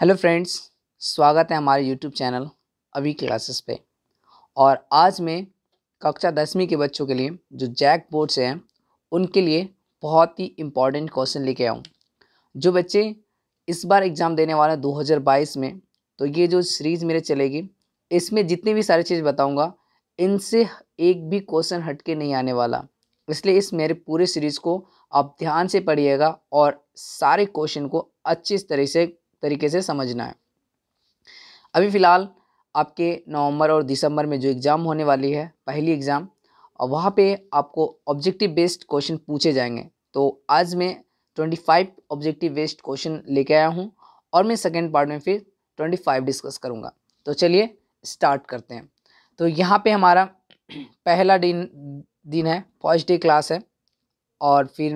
hello friends स्वागत है हमारे यूट्यूब चैनल अभी क्लासेस पे और आज मैं कक्षा दसवीं के बच्चों के लिए जो जैक बोर्ड्स हैं उनके लिए बहुत ही इम्पॉर्टेंट क्वेश्चन लेके आऊँ जो बच्चे इस बार एग्ज़ाम देने वाले हैं 2022 में तो ये जो सीरीज़ मेरे चलेगी इसमें जितनी भी सारी चीज़ बताऊँगा इनसे एक भी क्वेश्चन हट के नहीं आने वाला इसलिए इस मेरे पूरे सीरीज़ को आप ध्यान से पढ़िएगा और सारे क्वेश्चन को अच्छी तरह से तरीके से समझना है अभी फ़िलहाल आपके नवंबर और दिसंबर में जो एग्ज़ाम होने वाली है पहली एग्ज़ाम और वहाँ पे आपको ऑब्जेक्टिव बेस्ड क्वेश्चन पूछे जाएंगे तो आज मैं twenty five objective based question लेके आया हूँ और मैं सेकेंड पार्ट में फिर ट्वेंटी फाइव डिस्कस करूँगा तो चलिए स्टार्ट करते हैं तो यहाँ पे हमारा पहला दिन दिन है फर्स्ट डे क्लास है और फिर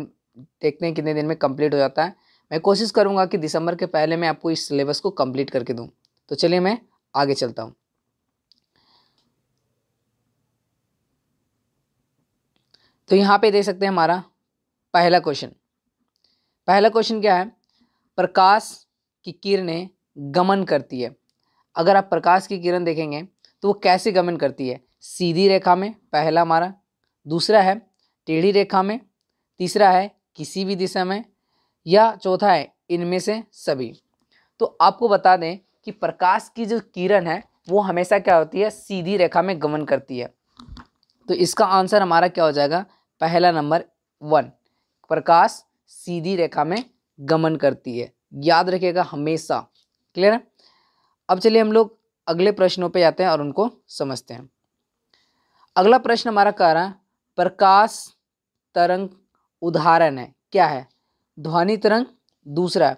देखते हैं कितने दिन में कम्प्लीट हो जाता है मैं कोशिश करूँगा कि दिसंबर के पहले मैं आपको इस सिलेबस को कम्प्लीट करके दूँ तो चलिए मैं आगे चलता हूँ तो यहाँ पे देख सकते हैं हमारा पहला क्वेश्चन पहला क्वेश्चन क्या है प्रकाश की किरणें गमन करती है अगर आप प्रकाश की किरण देखेंगे तो वो कैसे गमन करती है सीधी रेखा में पहला हमारा दूसरा है टेढ़ी रेखा में तीसरा है किसी भी दिशा में या चौथा है इनमें से सभी तो आपको बता दें कि प्रकाश की जो किरण है वो हमेशा क्या होती है सीधी रेखा में गमन करती है तो इसका आंसर हमारा क्या हो जाएगा पहला नंबर वन प्रकाश सीधी रेखा में गमन करती है याद रखिएगा हमेशा क्लियर है अब चलिए हम लोग अगले प्रश्नों पे आते हैं और उनको समझते हैं अगला प्रश्न हमारा कह रहा है प्रकाश तरंग उदाहरण है क्या है ध्वनि तरंग दूसरा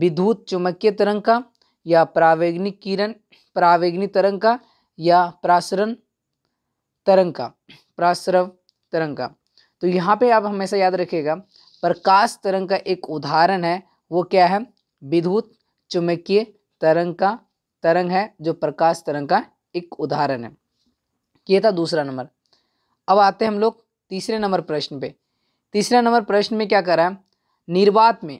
विद्युत चुमक्य तरंग का या प्रावेग्निक किरण प्रावेगनिक तरंग का या प्रासरण तरंग का प्रासरव तरंग का तो यहाँ पे आप हमेशा याद रखिएगा प्रकाश तरंग का एक उदाहरण है वो क्या है विद्युत चुमक्य तरंग का तरंग है जो प्रकाश तरंग का एक उदाहरण है ये था दूसरा नंबर अब आते हैं हम लोग तीसरे नंबर प्रश्न पे तीसरा नंबर प्रश्न में क्या करा है निर्वात में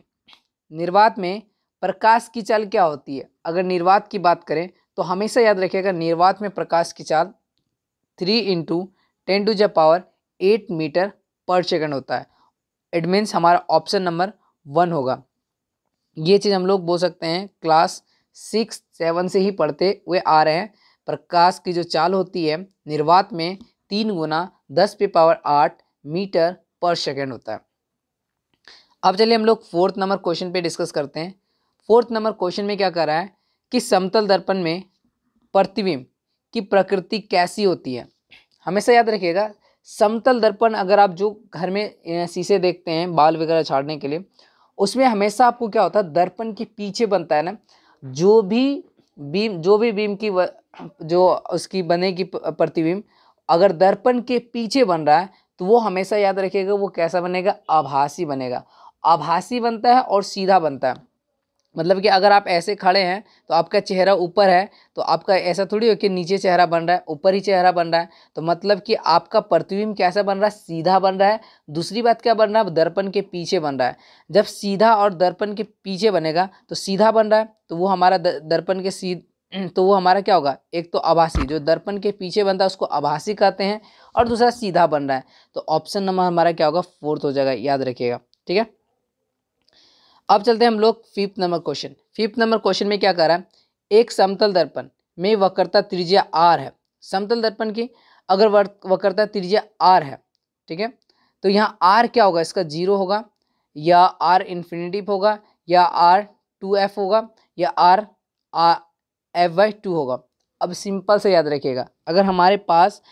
निर्वात में प्रकाश की चाल क्या होती है अगर निर्वात की बात करें तो हमेशा याद रखिएगा निर्वात में प्रकाश की चाल three into ten to the power eight metre per second होता है इट मीन्स हमारा ऑप्शन नंबर वन होगा ये चीज़ हम लोग बोल सकते हैं क्लास सिक्स सेवन से ही पढ़ते हुए आ रहे हैं प्रकाश की जो चाल होती है निर्वात में तीन गुना दस पे पावर आठ मीटर पर सेकेंड होता है अब चलिए हम लोग फोर्थ नंबर क्वेश्चन पे डिस्कस करते हैं फोर्थ नंबर क्वेश्चन में क्या कर रहा है कि समतल दर्पण में प्रतिबिंब की प्रकृति कैसी होती है हमेशा याद रखिएगा समतल दर्पण अगर आप जो घर में शीशे देखते हैं बाल वगैरह छाड़ने के लिए उसमें हमेशा आपको क्या होता है दर्पण के पीछे बनता है ना जो भी बीम जो भी बीम की व, जो उसकी बनेगी प्रतिबिंब अगर दर्पण के पीछे बन रहा है तो वो हमेशा याद रखिएगा वो कैसा बनेगा आभासी बनेगा आभासी बनता है और सीधा बनता है मतलब कि अगर आप ऐसे खड़े हैं तो आपका चेहरा ऊपर है तो आपका ऐसा थोड़ी हो कि नीचे चेहरा बन रहा है ऊपर ही चेहरा बन रहा है तो मतलब कि आपका प्रतिबिंब कैसा बन रहा है सीधा बन रहा है दूसरी बात क्या बन रहा है दर्पण के पीछे बन रहा है जब सीधा और दर्पण के पीछे बनेगा तो सीधा बन रहा है तो वो हमारा दर्पण के सी तो वो हमारा क्या होगा एक तो आभासी जो दर्पण के पीछे बनता है उसको आभासी कहते हैं और दूसरा सीधा बन रहा है तो ऑप्शन नंबर हमारा क्या होगा फोर्थ हो जाएगा याद रखिएगा ठीक है अब चलते हैं हम लोग fifth number question fifth number question में क्या कर रहा है एक समतल दर्पण में वक्रता त्रिज्या आर है समतल दर्पण की अगर वक्रता त्रिज्या आर है ठीक है तो यहाँ आर क्या होगा इसका जीरो होगा या आर इन्फिनेटिव होगा या आर टू एफ होगा या R R F Y two होगा अब सिंपल से याद रखिएगा अगर हमारे पास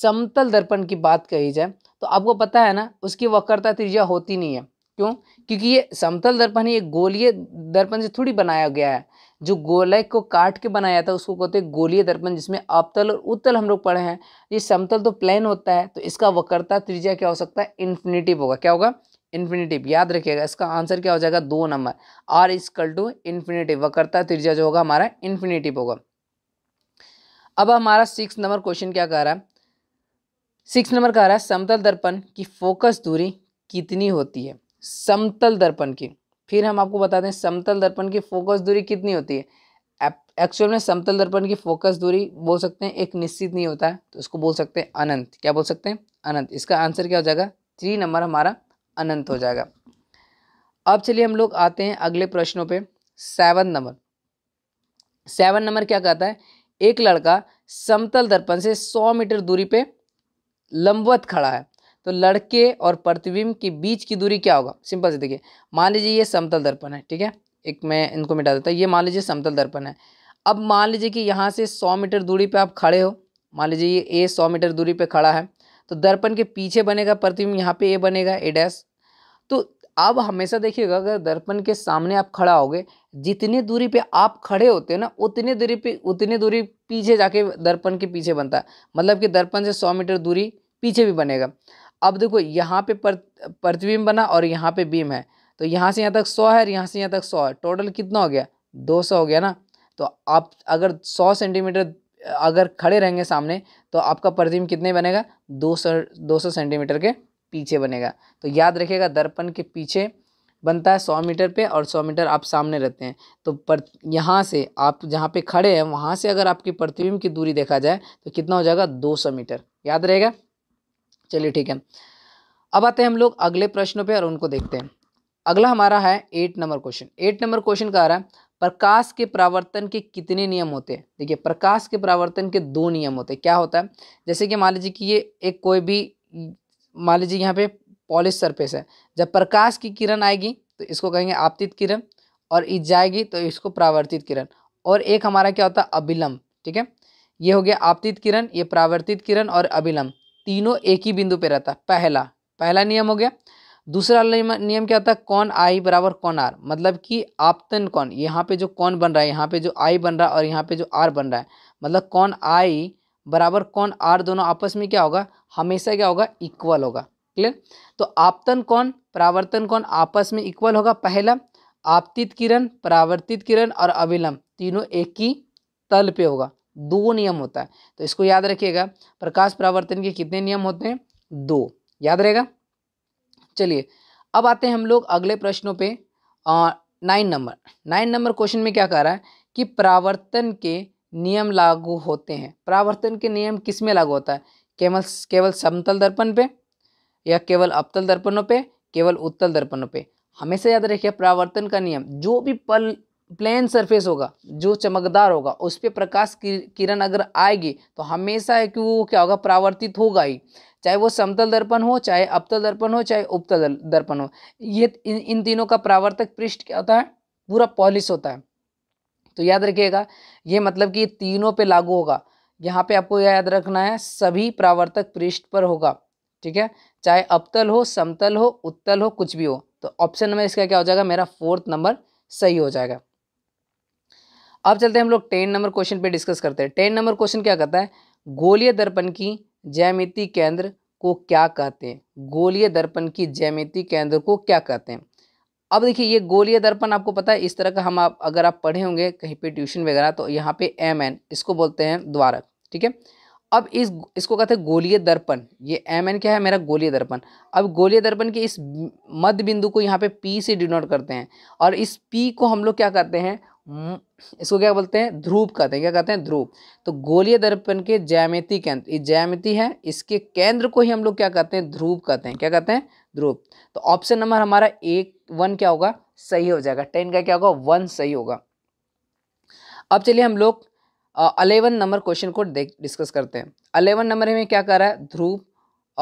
समतल दर्पण की बात कही जाए तो आपको पता है ना उसकी वक्रता त्रिज्या होती नहीं है क्यों क्योंकि ये समतल दर्पण है ये गोलीय दर्पण से थोड़ी बनाया गया है जो गोलय को काट के बनाया था उसको कहते हैं गोलीय दर्पण जिसमें अपतल और उत्तल हम लोग पढ़े हैं ये समतल तो प्लेन होता है तो इसका वक्रता त्रिज्या क्या हो सकता है इन्फिनेटिव होगा क्या होगा इन्फिनेटिव याद रखिएगा इसका आंसर क्या हो जाएगा दो number R is equal to infinity वक्रता त्रिज्या जो होगा हमारा इन्फिनेटिव होगा अब हमारा सिक्स नंबर क्वेश्चन क्या कह रहा है सिक्स नंबर कह रहा है समतल दर्पण की फोकस दूरी कितनी होती है समतल दर्पण की फिर हम आपको बताते हैं समतल दर्पण की फोकस दूरी कितनी होती है एक्चुअल में समतल दर्पण की फोकस दूरी बोल सकते हैं एक निश्चित नहीं होता है तो उसको बोल सकते हैं अनंत क्या बोल सकते हैं अनंत इसका आंसर क्या हो जाएगा थ्री नंबर हमारा अनंत हो जाएगा अब चलिए हम लोग आते हैं अगले प्रश्नों पे सेवन नंबर सेवन नंबर क्या कहता है एक लड़का समतल दर्पण से सौ मीटर दूरी पे लंबवत खड़ा है तो लड़के और प्रतिबिंब के बीच की दूरी क्या होगा सिंपल से देखिए मान लीजिए ये समतल दर्पण है ठीक है एक मैं इनको मिटा देता हूँ ये मान लीजिए समतल दर्पण है अब मान लीजिए कि यहाँ से सौ मीटर दूरी पर आप खड़े हो मान लीजिए ये ए सौ मीटर दूरी पर खड़ा है तो दर्पण के पीछे बनेगा प्रतिबिंब यहाँ पे ए बनेगा ए डैस तो आप हमेशा देखिएगा अगर दर्पण के सामने आप खड़ा होगे जितनी दूरी पे आप खड़े होते हैं ना उतनी दूरी पे उतनी दूरी पीछे जाके दर्पण के पीछे बनता है मतलब कि दर्पण से सौ मीटर दूरी पीछे भी बनेगा अब देखो यहाँ पे प्रतिबिंब बना और यहाँ पे बीम है तो यहाँ से यहाँ तक सौ है और यहाँ से यहाँ तक सौ है टोटल कितना हो गया दो सौ हो गया ना तो आप अगर सौ सेंटीमीटर अगर खड़े रहेंगे सामने तो आपका प्रतिबिंब कितने बनेगा दो सौ दो सौ सेंटीमीटर के पीछे बनेगा तो याद रखिएगा दर्पण के पीछे बनता है सौ मीटर पे और सौ मीटर आप सामने रहते हैं तो पर यहाँ से आप जहाँ पे खड़े हैं वहाँ से अगर आपकी प्रतिबिंब की दूरी देखा जाए तो कितना हो जाएगा दो सौ मीटर याद रहेगा चलिए ठीक है अब आते हैं हम लोग अगले प्रश्नों पे और उनको देखते हैं अगला हमारा है eight number question eight number question का आ रहा है प्रकाश के प्रावर्तन के कितने नियम होते हैं देखिए प्रकाश के प्रावर्तन के दो नियम होते हैं क्या होता है जैसे कि मान लीजिए कि ये एक कोई भी मान लीजिए यहाँ पे पॉलिश सरफेस है जब प्रकाश की किरण आएगी तो इसको कहेंगे आपतित किरण और इस जाएगी तो इसको प्रावर्तित किरण और एक हमारा क्या होता है अभिलम्ब ठीक है ये हो गया आपतित किरण ये प्रावर्तित किरण और अभिलम्ब तीनों एक ही बिंदु पे रहता है पहला पहला नियम हो गया दूसरा नियम क्या होता है कौन आई बराबर कौन आर मतलब कि आपतन कौन यहाँ पे जो कौन बन रहा है यहाँ पे जो आई बन रहा है और यहाँ पे जो आर बन रहा है मतलब कौन आई बराबर कौन आर दोनों आपस में क्या होगा हमेशा क्या होगा इक्वल होगा क्लियर तो आपतन कौन परावर्तन कौन आपस में इक्वल होगा पहला आपतित किरण परावर्तित किरण और अविलंब तीनों एक ही तल पे होगा दो नियम होता है तो इसको याद रखिएगा प्रकाश परावर्तन के कितने नियम होते हैं दो याद रहेगा चलिए अब आते हैं हम लोग अगले प्रश्नों पे nine number nine number question में क्या कह रहा है कि परावर्तन के नियम लागू होते हैं परावर्तन के नियम किस में लागू होता है केवल केवल समतल दर्पण पे या केवल अवतल दर्पणों पे केवल उत्तल दर्पणों पे हमेशा याद रखिए परावर्तन का नियम जो भी पल प्लेन सरफेस होगा जो चमकदार होगा उस पर प्रकाश किरण अगर आएगी तो हमेशा है कि वो क्या होगा परावर्तित होगा ही चाहे वो समतल दर्पण हो चाहे अपतल दर्पण हो चाहे उपतल दर्पण हो ये इन इन तीनों का प्रावर्तक पृष्ठ क्या होता है पूरा पॉलिश होता है तो याद रखिएगा ये मतलब कि तीनों पे लागू होगा यहाँ पे आपको याद रखना है सभी प्रावर्तक पृष्ठ पर होगा ठीक है चाहे अपतल हो समतल हो उत्तल हो कुछ भी हो तो ऑप्शन नंबर इसका क्या हो जाएगा मेरा फोर्थ नंबर सही हो जाएगा अब चलते हैं हम लोग टेन नंबर क्वेश्चन पे डिस्कस करते हैं टेन नंबर क्वेश्चन क्या कहता है गोलीय दर्पण की जैमिति केंद्र को क्या कहते हैं गोलीय दर्पण की जैमिति केंद्र को क्या कहते हैं अब देखिए ये गोलीय दर्पण आपको पता है इस तरह का हम आप अगर आप पढ़े होंगे कहीं पे ट्यूशन वगैरह तो यहाँ पे एम एन इसको बोलते हैं द्वारक ठीक है अब इस इसको कहते हैं गोलीय दर्पण ये एम एन क्या है मेरा गोलीय दर्पण अब गोलीय दर्पण के इस मध्य बिंदु को यहाँ पे पी से डिनोट करते हैं और इस पी को हम लोग क्या करते हैं हम्म, इसको क्या बोलते हैं ध्रुव कहते हैं क्या कहते हैं ध्रुव तो गोलीय दर्पण के ज्यामिति केंद्र ये ज्यामिति है इसके केंद्र को ही हम लोग क्या कहते हैं ध्रुव कहते हैं क्या कहते हैं ध्रुव तो ऑप्शन नंबर हमारा एक वन क्या होगा सही हो जाएगा टेन का क्या होगा वन सही होगा अब चलिए हम लोग अलेवन नंबर क्वेश्चन को डिस्कस करते हैं अलेवन नंबर में क्या कर रहा है ध्रुव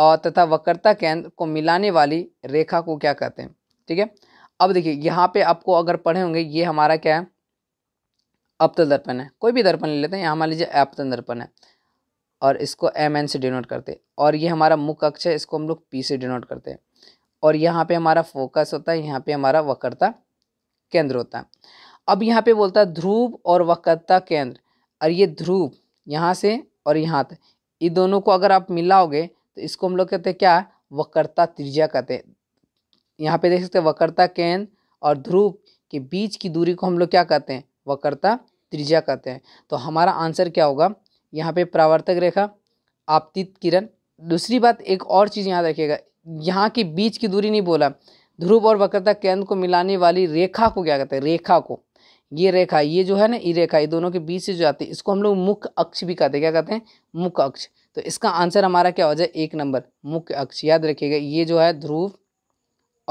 और तथा वक्रता केंद्र को मिलाने वाली रेखा को क्या कहते हैं ठीक है अब देखिए यहाँ पे आपको अगर पढ़े होंगे ये हमारा क्या है अपतल तो दर्पण है कोई भी दर्पण ले लेते हैं यहाँ मान लीजिए अपतल दर्पण है और इसको एम एन से डिनोट करते हैं और ये हमारा मुख अक्ष है इसको हम लोग पी से डिनोट करते हैं और यहाँ पे हमारा फोकस होता है यहाँ पे हमारा वक्रता केंद्र होता है अब यहाँ पे बोलता है ध्रुव और वक्रता केंद्र और ये ध्रुव यहाँ से और यहाँ तक ये दोनों को अगर आप मिलाओगे तो इसको हम लोग कहते हैं क्या वक्रता त्रिज्या कहते हैं यहाँ पे देख सकते हैं वक्रता केंद्र और ध्रुव के बीच की दूरी को हम लोग क्या कहते हैं वक्रता त्रिज्या कहते हैं तो हमारा आंसर क्या होगा यहाँ पे प्रावर्तक रेखा आपतित किरण दूसरी बात एक और चीज़ याद रखिएगा यहाँ के बीच की दूरी नहीं बोला ध्रुव और वक्रता केंद्र को मिलाने वाली रेखा को क्या कहते हैं रेखा को ये रेखा ये जो है ना ये रेखा ये दोनों के बीच से जो आती है इसको हम लोग मुख्य अक्ष भी कहते हैं क्या कहते हैं मुख्य अक्ष तो इसका आंसर हमारा क्या हो जाए एक नंबर मुख्य अक्ष याद रखिएगा ये जो है ध्रुव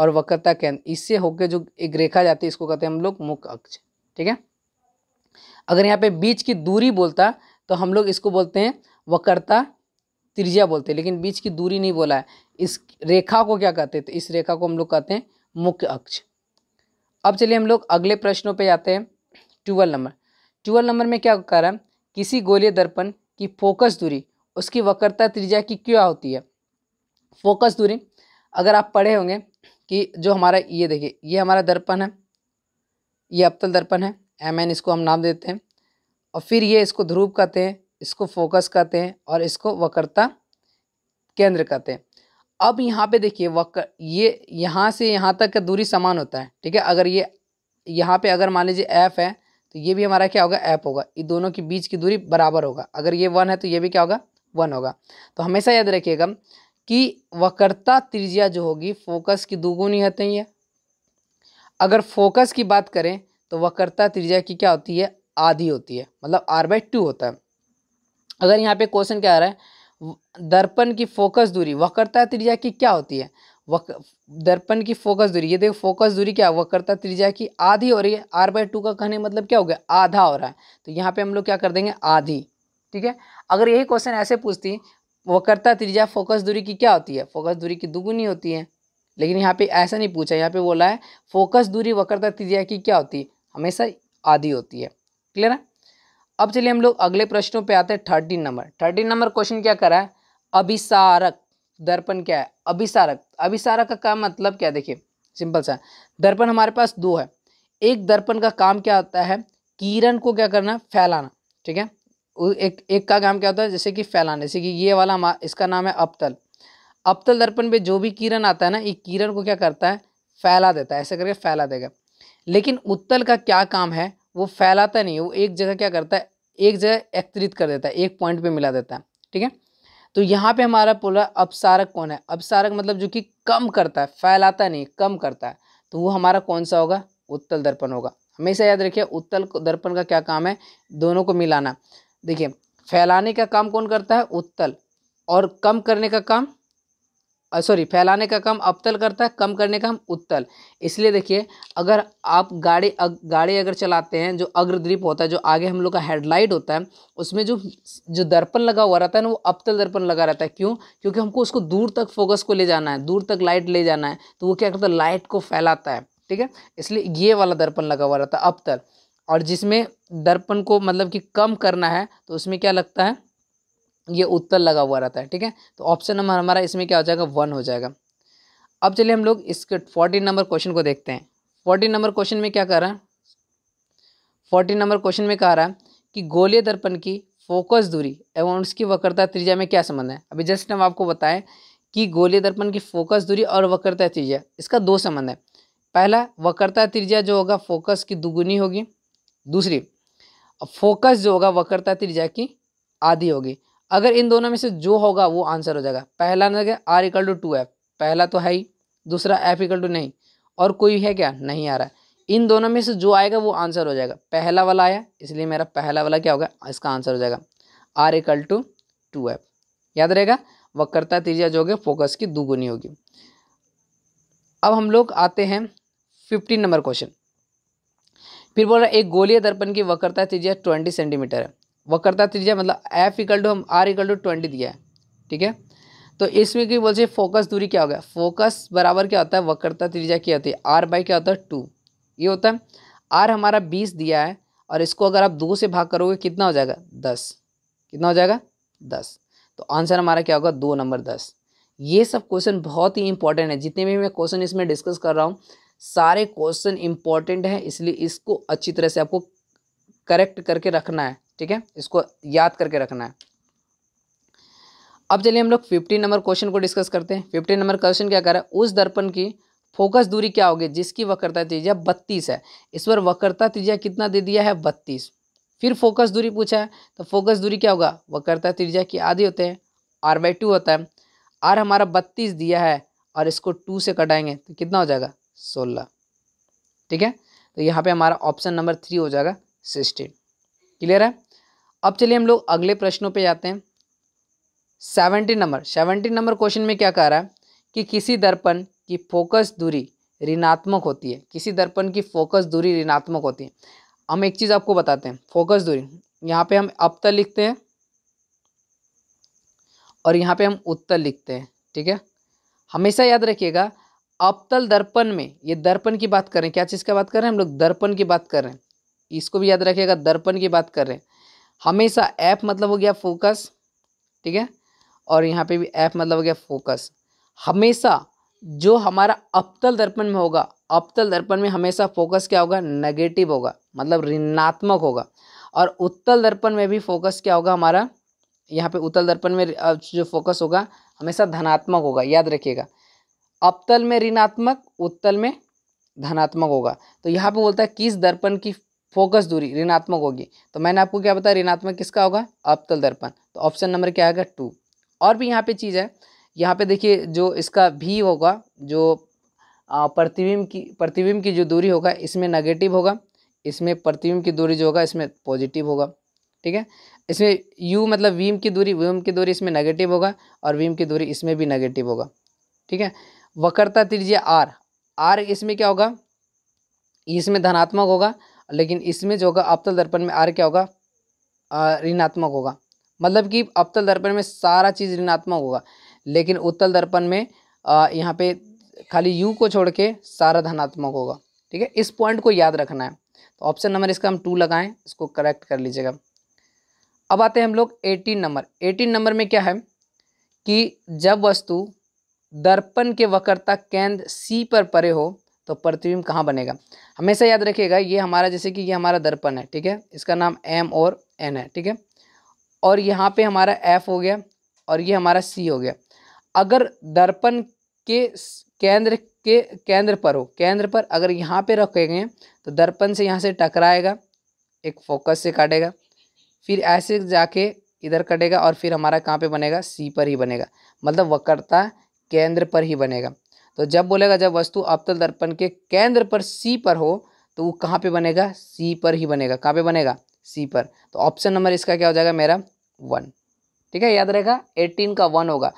और वक्रता केंद्र इससे होकर जो एक रेखा जाती है इसको कहते हैं हम लोग मुख्य अक्ष ठीक है अगर यहाँ पे बीच की दूरी बोलता तो हम लोग इसको बोलते हैं वक्रता त्रिज्या बोलते हैं लेकिन बीच की दूरी नहीं बोला है इस रेखा को क्या कहते हैं तो इस रेखा को हम लोग कहते हैं मुख्य अक्ष अब चलिए हम लोग अगले प्रश्नों पे आते हैं ट्वेल्व नंबर ट्वेल्व नंबर में क्या कह रहा है किसी गोलीय दर्पण की फोकस दूरी उसकी वक्रता त्रिज्या की क्या होती है फोकस दूरी अगर आप पढ़े होंगे कि जो हमारा ये देखिए ये हमारा दर्पण है ये अवतल दर्पण है एम एन इसको हम नाम देते हैं और फिर ये इसको ध्रुव कहते हैं इसको फोकस कहते हैं और इसको वक्रता केंद्र कहते हैं अब यहाँ पे देखिए वक्र ये यहाँ से यहाँ तक का दूरी समान होता है ठीक है अगर ये यहाँ पे अगर मान लीजिए एफ है तो ये भी हमारा क्या होगा ऐप होगा ये दोनों के बीच की दूरी बराबर होगा अगर ये वन है तो ये भी क्या होगा वन होगा तो हमेशा याद रखिएगा कि वक्रता त्रिज्या जो होगी फोकस की दोगुनी होते हैं ये अगर फोकस की बात करें तो वक्रता त्रिज्या की क्या होती है आधी होती है मतलब आर बाई टू होता है अगर यहाँ पे क्वेश्चन क्या आ रहा है दर्पण की फोकस दूरी वक्रता त्रिज्या की क्या होती है वक दर्पण की फोकस दूरी ये देखो फोकस दूरी क्या वक्रता त्रिज्या की आधी हो रही है आर बाई टू का कहने मतलब क्या हो गया आधा हो रहा है तो यहाँ पे हम लोग क्या कर देंगे आधी ठीक है अगर यही क्वेश्चन ऐसे पूछती वक्रता त्रिज्या फोकस दूरी की क्या होती है फोकस दूरी की दुगुनी होती है लेकिन यहाँ पे ऐसा नहीं पूछा यहाँ पे बोला है फोकस दूरी वक्रता त्रिज्या की क्या होती है हमेशा आधी होती है क्लियर है अब चलिए हम लोग अगले प्रश्नों पे आते हैं thirteen number thirteen number question क्या करा है अभिसारक दर्पण क्या है अभिसारक अभिसारक का काम मतलब क्या देखिए सिंपल सा दर्पण हमारे पास दो है एक दर्पण का काम क्या होता है किरण को क्या करना फैलाना ठीक है एक एक का काम क्या होता है जैसे कि फैलाना जैसे कि ये वाला इसका नाम है अपतल अपतल दर्पण पे जो भी किरण आता है ना ये किरण को क्या करता है फैला देता है ऐसे करके फैला देगा लेकिन उत्तल का क्या काम है वो फैलाता नहीं वो एक जगह क्या करता है एक जगह एकत्रित कर देता है एक पॉइंट पे मिला देता है ठीक है तो यहाँ पे हमारा बोला अपसारक कौन है अपसारक मतलब जो कि कम करता है फैलाता नहीं कम करता है तो वो हमारा कौन सा होगा उत्तल दर्पण होगा हमेशा याद रखिए उत्तल दर्पण का क्या काम है दोनों को मिलाना देखिए फैलाने का काम कौन करता है उत्तल और कम करने का काम सॉरी फैलाने का काम अपतल करता है कम करने का हम उत्तल इसलिए देखिए अगर आप गाड़ी अग, गाड़ी अगर चलाते हैं जो अग्रद्वीप होता है जो आगे हम लोग का हेडलाइट होता है उसमें जो जो दर्पण लगा हुआ रहता है ना वो अपतल दर्पण लगा रहता है क्यों क्योंकि हमको उसको दूर तक फोकस को ले जाना है दूर तक लाइट ले जाना है तो वो क्या करता है लाइट को फैलाता है ठीक है इसलिए ये वाला दर्पण लगा हुआ रहता है अपतल और जिसमें दर्पण को मतलब कि कम करना है तो उसमें क्या लगता है ये उत्तर लगा हुआ रहता है ठीक है तो ऑप्शन नंबर हमारा इसमें क्या हो जाएगा वन हो जाएगा अब चलिए हम लोग इसके फोर्टीन नंबर क्वेश्चन को देखते हैं फोर्टीन नंबर क्वेश्चन में क्या कह रहा है फोर्टीन नंबर क्वेश्चन में कह रहा है कि गोलीय दर्पण की फोकस दूरी एवं उसकी वक्रता त्रिज्या में क्या संबंध है अभी जस्ट हम आपको बताएं कि गोलीय दर्पण की फोकस दूरी और वक्रता त्रिज्या इसका दो संबंध है पहला वक्रता त्रिज्या जो होगा फोकस की दुगुनी होगी दूसरी फोकस जो होगा वक्रता त्रिज्या की आधी होगी अगर इन दोनों में से जो होगा वो आंसर हो जाएगा पहला ना क्या R equal to two F पहला तो है ही दूसरा एफ इक्वल टू नहीं और कोई है क्या नहीं आ रहा है इन दोनों में से जो आएगा वो आंसर हो जाएगा पहला वाला आया इसलिए मेरा पहला वाला क्या होगा इसका आंसर हो जाएगा R equal to two F याद रहेगा वक्रता त्रिज्या जो होगी फोकस की दुगुनी होगी अब हम लोग आते हैं फिफ्टीन नंबर क्वेश्चन फिर बोल रहा है एक गोलीय दर्पण की वक्रता त्रिज्या ट्वेंटी सेंटीमीटर है वक्रता त्रिज्या मतलब एफ इक्वल टू हम आर इक्वल टू ट्वेंटी दिया है ठीक है तो इसमें की बोलते फोकस दूरी क्या होगा फोकस बराबर क्या होता है वक्रता त्रिज्या क्या होती है आर बाई क्या होता है टू ये होता है आर हमारा बीस दिया है और इसको अगर आप दो से भाग करोगे कितना हो जाएगा दस कितना हो जाएगा दस तो आंसर हमारा क्या होगा दो नंबर दस ये सब क्वेश्चन बहुत ही इंपॉर्टेंट है जितने भी मैं क्वेश्चन इसमें डिस्कस कर रहा हूँ सारे क्वेश्चन इंपॉर्टेंट हैं इसलिए इसको अच्छी तरह से आपको करेक्ट करके रखना है ठीक है इसको याद करके रखना है अब चलिए हम लोग फिफ्टीन नंबर क्वेश्चन को डिस्कस करते हैं फिफ्टीन नंबर क्वेश्चन क्या कर रहा है उस दर्पण की फोकस दूरी क्या होगी जिसकी वक्रता त्रिज्या बत्तीस है इस पर वक्रता त्रिज्या कितना दे दिया है बत्तीस फिर फोकस दूरी पूछा है तो फोकस दूरी क्या होगा वक्रता त्रिज्या की आधी होते हैं आर बाई टू होता है आर हमारा बत्तीस दिया है और इसको टू से कटाएंगे तो कितना हो जाएगा सोलह ठीक है तो यहाँ पे हमारा ऑप्शन नंबर थ्री हो जाएगा सिक्सटीन क्लियर है अब चलिए हम लोग अगले प्रश्नों पे जाते हैं seventeen number seventeen number question में क्या कह रहा है कि किसी दर्पण की फोकस दूरी ऋणात्मक होती है किसी दर्पण की फोकस दूरी ऋणात्मक होती है हम एक चीज़ आपको बताते हैं फोकस दूरी यहाँ पे हम अपतल लिखते हैं और यहाँ पे हम उत्तल लिखते हैं ठीक है हमेशा याद रखिएगा अपतल दर्पण में ये दर्पण की बात कर रहे हैं क्या चीज़ का बात कर रहे हैं हम लोग दर्पण की बात कर रहे हैं इसको भी याद रखिएगा दर्पण की बात कर रहे हैं हमेशा ऐप मतलब हो गया फोकस ठीक है और यहाँ पे भी ऐप मतलब हो गया फोकस हमेशा जो हमारा अपतल दर्पण में होगा अपतल दर्पण में हमेशा फोकस क्या होगा नेगेटिव होगा मतलब ऋणात्मक होगा और उत्तल दर्पण में भी फोकस क्या होगा हमारा यहाँ पे उत्तल दर्पण में जो फोकस होगा हमेशा धनात्मक होगा याद रखिएगा अपतल में ऋणात्मक उत्तल में धनात्मक होगा तो यहाँ पे बोलता है किस दर्पण की फोकस दूरी ऋणात्मक होगी तो मैंने आपको क्या बताया ऋणात्मक किसका होगा अवतल दर्पण तो ऑप्शन नंबर क्या आएगा टू और भी यहाँ पे चीज़ है यहाँ पे देखिए जो इसका भी होगा जो प्रतिबिंब की प्रतिबिंब की जो दूरी होगा इसमें नेगेटिव होगा इसमें प्रतिबिंब की दूरी जो होगा इसमें पॉजिटिव होगा ठीक है इसमें यू मतलब वीम की दूरी वीम की दूरी इसमें नेगेटिव होगा और वीम की दूरी इसमें भी नेगेटिव होगा ठीक है वक्रता त्रिज्या आर आर इसमें क्या होगा e इसमें धनात्मक होगा लेकिन इसमें जो होगा अवतल दर्पण में आर क्या होगा ऋणात्मक होगा मतलब कि अवतल दर्पण में सारा चीज़ ऋणात्मक होगा लेकिन उत्तल दर्पण में यहाँ पे खाली यू को छोड़ के सारा धनात्मक होगा ठीक है इस पॉइंट को याद रखना है तो ऑप्शन नंबर इसका हम टू लगाएं इसको करेक्ट कर लीजिएगा अब आते हैं हम लोग एटीन नंबर एटीन नंबर में क्या है कि जब वस्तु दर्पण के वक्रता केंद्र सी पर परे हो तो प्रतिबिंब कहाँ बनेगा हमेशा याद रखिएगा ये हमारा जैसे कि ये हमारा दर्पण है ठीक है इसका नाम एम और एन है ठीक है और यहाँ पे हमारा एफ हो गया और ये हमारा सी हो गया अगर दर्पण के केंद्र के केंद्र पर हो केंद्र पर अगर यहाँ पे रखेंगे तो दर्पण से यहाँ से टकराएगा एक फोकस से काटेगा फिर ऐसे जाके इधर कटेगा और फिर हमारा कहाँ पे बनेगा सी पर ही बनेगा मतलब वक्रता केंद्र पर ही बनेगा तो जब बोलेगा जब वस्तु अवतल दर्पण के केंद्र पर सी पर हो तो वो कहाँ पे बनेगा सी पर ही बनेगा कहाँ पे बनेगा सी पर तो ऑप्शन नंबर इसका क्या हो जाएगा मेरा वन ठीक है याद रहेगा एटीन का वन होगा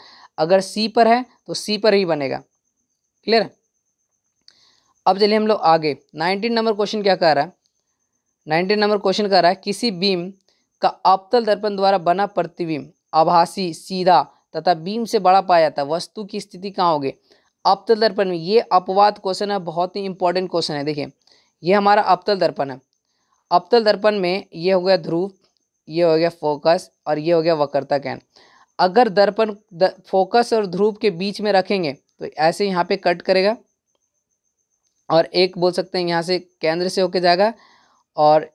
अगर सी पर है तो सी पर ही बनेगा क्लियर अब चलिए हम लोग आगे नाइनटीन नंबर क्वेश्चन क्या कह रहा है नाइनटीन नंबर क्वेश्चन कह रहा है किसी बीम का अवतल दर्पण द्वारा बना प्रतिबिंब आभासी सीधा तथा बीम से बड़ा पाया जाता है वस्तु की स्थिति कहाँ होगी अपतल दर्पण में ये अपवाद क्वेश्चन है बहुत ही इंपॉर्टेंट क्वेश्चन है देखिए ये हमारा अपतल दर्पण है अपतल दर्पण में ये हो गया ध्रुव ये हो गया फोकस और ये हो गया वक्रता कैन अगर दर्पण दर, फोकस और ध्रुव के बीच में रखेंगे तो ऐसे यहाँ पे कट करेगा और एक बोल सकते हैं यहाँ से केंद्र से होके जाएगा और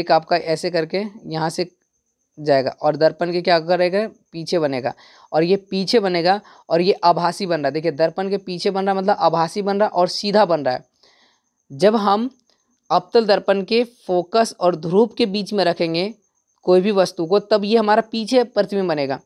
एक आपका ऐसे करके यहाँ से जाएगा और दर्पण के क्या करेगा पीछे बनेगा और ये पीछे बनेगा और ये आभासी बन रहा है देखिए दर्पण के पीछे बन रहा मतलब आभासी बन रहा और सीधा बन रहा है जब हम अवतल दर्पण के फोकस और ध्रुव के बीच में रखेंगे कोई भी वस्तु को तब ये हमारा पीछे प्रतिबिंब बनेगा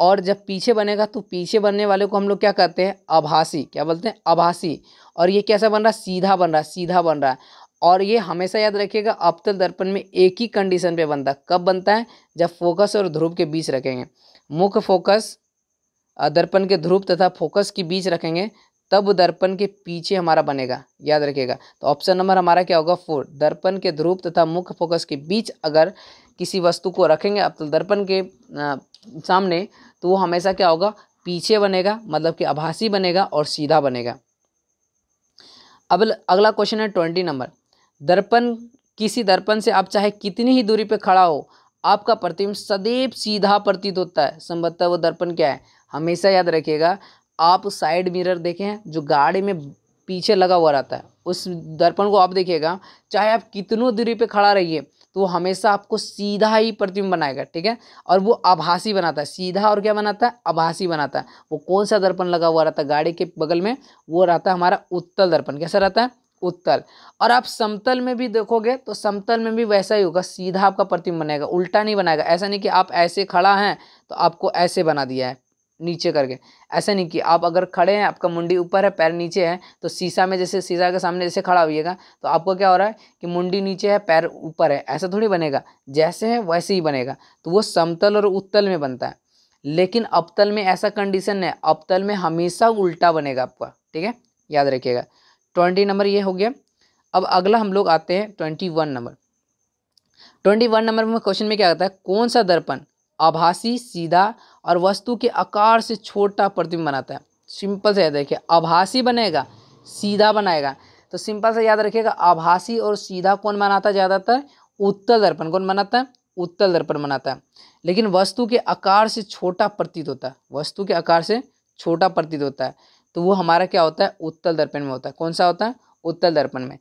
और जब पीछे बनेगा तो पीछे बनने वाले को हम लोग क्या कहते हैं आभासी क्या बोलते हैं आभासी और ये कैसा बन रहा है सीधा बन रहा है सीधा बन रहा है और ये हमेशा याद रखिएगा अवतल दर्पण में एक ही कंडीशन पे बनता है कब बनता है जब फोकस और ध्रुव के बीच रखेंगे मुख्य फोकस दर्पण के ध्रुव तथा फोकस के बीच रखेंगे तब दर्पण के पीछे हमारा बनेगा याद रखिएगा तो ऑप्शन नंबर हमारा क्या होगा फोर दर्पण के ध्रुव तथा मुख्य फोकस के बीच अगर किसी वस्तु को रखेंगे अवतल तो दर्पण के सामने तो वो हमेशा क्या होगा पीछे बनेगा मतलब कि आभासी बनेगा और सीधा बनेगा अब अगला क्वेश्चन है ट्वेंटी नंबर दर्पण किसी दर्पण से आप चाहे कितनी ही दूरी पर खड़ा हो आपका प्रतिबिंब सदैव सीधा प्रतीत होता है संभवतः वो दर्पण क्या है हमेशा याद रखिएगा आप साइड मिरर देखें जो गाड़ी में पीछे लगा हुआ रहता है उस दर्पण को आप देखिएगा चाहे आप कितनों दूरी पे खड़ा रहिए तो वो हमेशा आपको सीधा ही प्रतिबिंब बनाएगा ठीक है और वो आभासी बनाता है सीधा और क्या बनाता है आभासी बनाता है वो कौन सा दर्पण लगा हुआ रहता है गाड़ी के बगल में वो रहता है हमारा उत्तल दर्पण कैसा रहता है उत्तल और आप समतल में भी देखोगे तो समतल में भी वैसा ही होगा सीधा आपका प्रतिम बनेगा उल्टा नहीं बनाएगा ऐसा नहीं कि आप ऐसे खड़ा हैं तो आपको ऐसे बना दिया है नीचे करके ऐसा नहीं कि आप अगर खड़े हैं आपका मुंडी ऊपर है पैर नीचे है तो सीसा में जैसे शीशा के सामने जैसे खड़ा होइएगा तो आपको क्या हो रहा है कि मुंडी नीचे है पैर ऊपर है ऐसा थोड़ी बनेगा जैसे है वैसे ही बनेगा तो वो समतल और उत्तल में बनता है लेकिन अपतल में ऐसा कंडीशन है अबतल में हमेशा उल्टा बनेगा आपका ठीक है याद रखिएगा ट्वेंटी नंबर ये हो गया अब अगला हम लोग आते हैं twenty one number twenty one number में क्वेश्चन में क्या आता है कौन सा दर्पण आभासी सीधा और वस्तु के आकार से छोटा प्रतिबिंब बनाता है सिंपल से याद रखिए आभासी बनेगा सीधा बनाएगा तो सिंपल से याद रखिएगा आभासी और सीधा कौन बनाता है ज़्यादातर उत्तल दर्पण कौन बनाता है उत्तल दर्पण बनाता है लेकिन वस्तु के आकार से छोटा प्रतीत होता है वस्तु के आकार से छोटा प्रतीत होता है तो वो हमारा क्या होता है उत्तल दर्पण में होता है कौन सा होता है उत्तल दर्पण में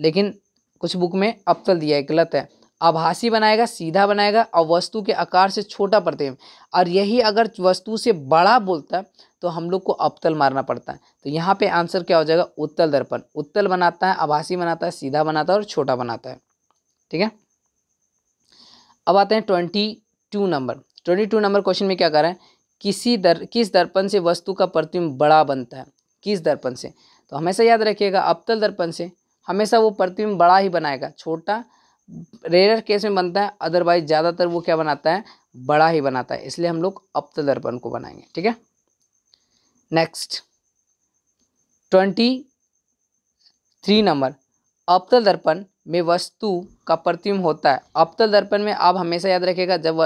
लेकिन कुछ बुक में अवतल दिया है गलत है आभासी बनाएगा सीधा बनाएगा और वस्तु के आकार से छोटा पड़ते हैं और यही अगर वस्तु से बड़ा बोलता है तो हम लोग को अवतल मारना पड़ता है तो यहाँ पे आंसर क्या हो जाएगा उत्तल दर्पण उत्तल बनाता है आभासी बनाता है सीधा बनाता है और छोटा बनाता है ठीक है अब आते हैं twenty two number twenty two number question में क्या कर रहे हैं किसी दर किस दर्पण से वस्तु का प्रतिबिंब बड़ा बनता है किस दर्पण से तो हमेशा याद रखिएगा अवतल दर्पण से हमेशा वो प्रतिबिंब बड़ा ही बनाएगा छोटा रेयर केस में बनता है अदरवाइज ज़्यादातर वो क्या बनाता है बड़ा ही बनाता है इसलिए हम लोग अवतल दर्पण को बनाएंगे ठीक है नेक्स्ट ट्वेंटी थ्री नंबर अवतल दर्पण में वस्तु का प्रतिबिंब होता है अवतल तो दर्पण में आप हमेशा याद रखेगा जब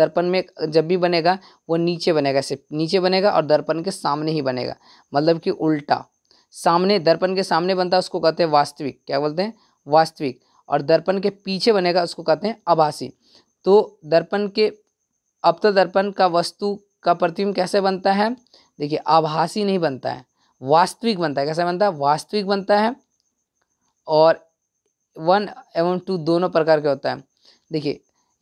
दर्पण में जब भी बनेगा वो नीचे बनेगा सिर्फ नीचे बनेगा और दर्पण के सामने ही बनेगा मतलब कि उल्टा सामने दर्पण के सामने बनता है उसको कहते हैं वास्तविक क्या बोलते हैं वास्तविक और दर्पण के पीछे बनेगा उसको कहते हैं आभासी तो दर्पण के अवतल तो दर्पण का वस्तु का प्रतिबिंब कैसे बनता है देखिए आभासी नहीं बनता है वास्तविक बनता है कैसे बनता है वास्तविक बनता है और वन एवं टू दोनों प्रकार के होता है देखिए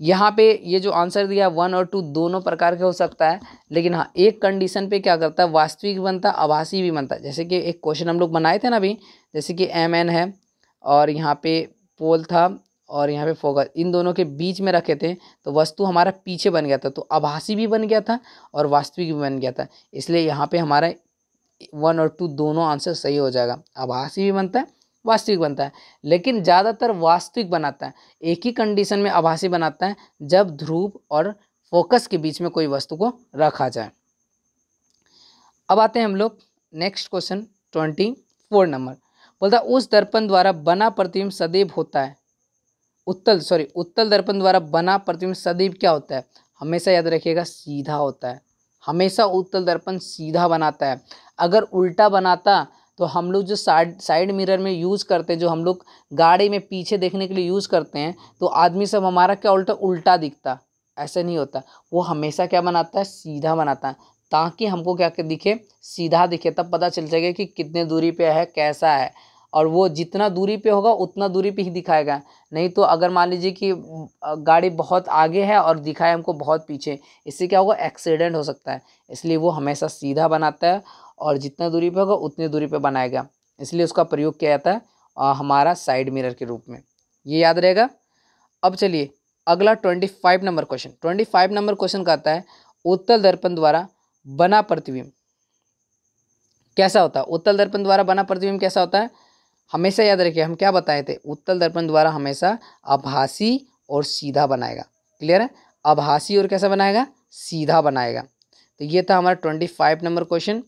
यहाँ पे ये जो आंसर दिया वन और टू दोनों प्रकार के हो सकता है लेकिन हाँ एक कंडीशन पे क्या करता है वास्तविक बनता है आभासी भी बनता है जैसे कि एक क्वेश्चन हम लोग बनाए थे ना अभी जैसे कि एम एन है और यहाँ पे पोल था और यहाँ पे फोकस इन दोनों के बीच में रखे थे तो वस्तु हमारा पीछे बन गया था तो आभासी भी बन गया था और वास्तविक भी बन गया था इसलिए यहाँ पर हमारा वन और टू दोनों आंसर सही हो जाएगा आभासी भी बनता है वास्तविक बनता है लेकिन ज़्यादातर वास्तविक बनाता है एक ही कंडीशन में आभासी बनाता है जब ध्रुव और फोकस के बीच में कोई वस्तु को रखा जाए अब आते हैं हम लोग next question twenty four number बोलता उस दर्पण द्वारा बना प्रतिबिंब सदैव होता है उत्तल सॉरी उत्तल दर्पण द्वारा बना प्रतिबिंब सदैव क्या होता है हमेशा याद रखिएगा सीधा होता है हमेशा उत्तल दर्पण सीधा बनाता है अगर उल्टा बनाता तो हम लोग जो साइड साइड मिरर में यूज़ करते हैं जो हम लोग गाड़ी में पीछे देखने के लिए यूज़ करते हैं तो आदमी सब हमारा क्या उल्टा उल्टा दिखता ऐसा नहीं होता वो हमेशा क्या बनाता है सीधा बनाता है ताकि हमको क्या दिखे सीधा दिखे तब पता चल जाएगा कि कितने दूरी पे है कैसा है और वो जितना दूरी पे होगा उतना दूरी पे ही दिखाएगा नहीं तो अगर मान लीजिए कि गाड़ी बहुत आगे है और दिखाए हमको बहुत पीछे इससे क्या होगा एक्सीडेंट हो सकता है इसलिए वो हमेशा सीधा बनाता है और जितना दूरी पर होगा उतनी दूरी पर बनाएगा इसलिए उसका प्रयोग किया जाता है हमारा साइड मिरर के रूप में ये याद रहेगा अब चलिए अगला twenty five number question twenty five number question कहता है उत्तल दर्पण द्वारा बना प्रतिबिंब कैसा होता है उत्तल दर्पण द्वारा बना प्रतिबिंब कैसा होता है हमेशा याद रखिए हम क्या बताए थे उत्तल दर्पण द्वारा हमेशा आभासी और सीधा बनाएगा क्लियर है आभासी और कैसा बनाएगा सीधा बनाएगा तो ये था हमारा ट्वेंटी फाइव नंबर क्वेश्चन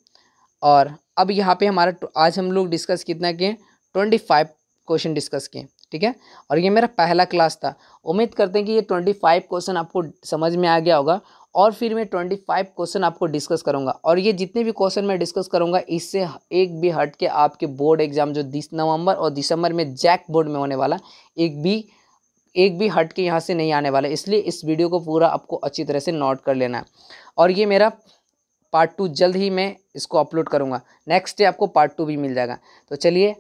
और अब यहाँ पे हमारा आज हम लोग डिस्कस कितना किए ट्वेंटी फाइव क्वेश्चन डिस्कस किए ठीक है और ये मेरा पहला क्लास था उम्मीद करते हैं कि ये ट्वेंटी फाइव क्वेश्चन आपको समझ में आ गया होगा और फिर मैं ट्वेंटी फाइव क्वेश्चन आपको डिस्कस करूँगा और ये जितने भी क्वेश्चन मैं डिस्कस करूँगा इससे एक भी हट के आपके बोर्ड एग्जाम जो दिस नवंबर और दिसंबर में जैक बोर्ड में होने वाला एक भी एक भी हट के यहाँ से नहीं आने वाला इसलिए इस वीडियो को पूरा आपको अच्छी तरह से नोट कर लेना है और ये मेरा पार्ट टू जल्द ही मैं इसको अपलोड करूँगा नेक्स्ट डे आपको पार्ट टू भी मिल जाएगा तो चलिए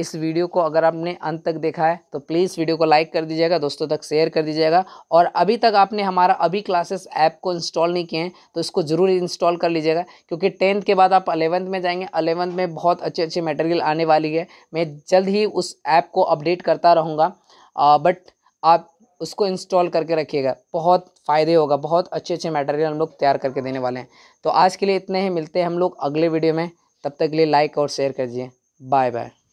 इस वीडियो को अगर आपने अंत तक देखा है तो प्लीज़ वीडियो को लाइक कर दीजिएगा दोस्तों तक शेयर कर दीजिएगा और अभी तक आपने हमारा अभी क्लासेस ऐप को इंस्टॉल नहीं किए हैं तो इसको ज़रूर इंस्टॉल कर लीजिएगा क्योंकि टेंथ के बाद आप अलेवंथ में जाएंगे अलेवंथ में बहुत अच्छे अच्छे मटेरियल आने वाली है मैं जल्द ही उस ऐप को अपडेट करता रहूँगा बट आप उसको इंस्टॉल करके रखिएगा बहुत फ़ायदे होगा बहुत अच्छे अच्छे मटेरियल हम लोग तैयार करके देने वाले हैं तो आज के लिए इतने ही मिलते हैं हम लोग अगले वीडियो में तब तक के लिए लाइक और शेयर कर दिए बाय बाय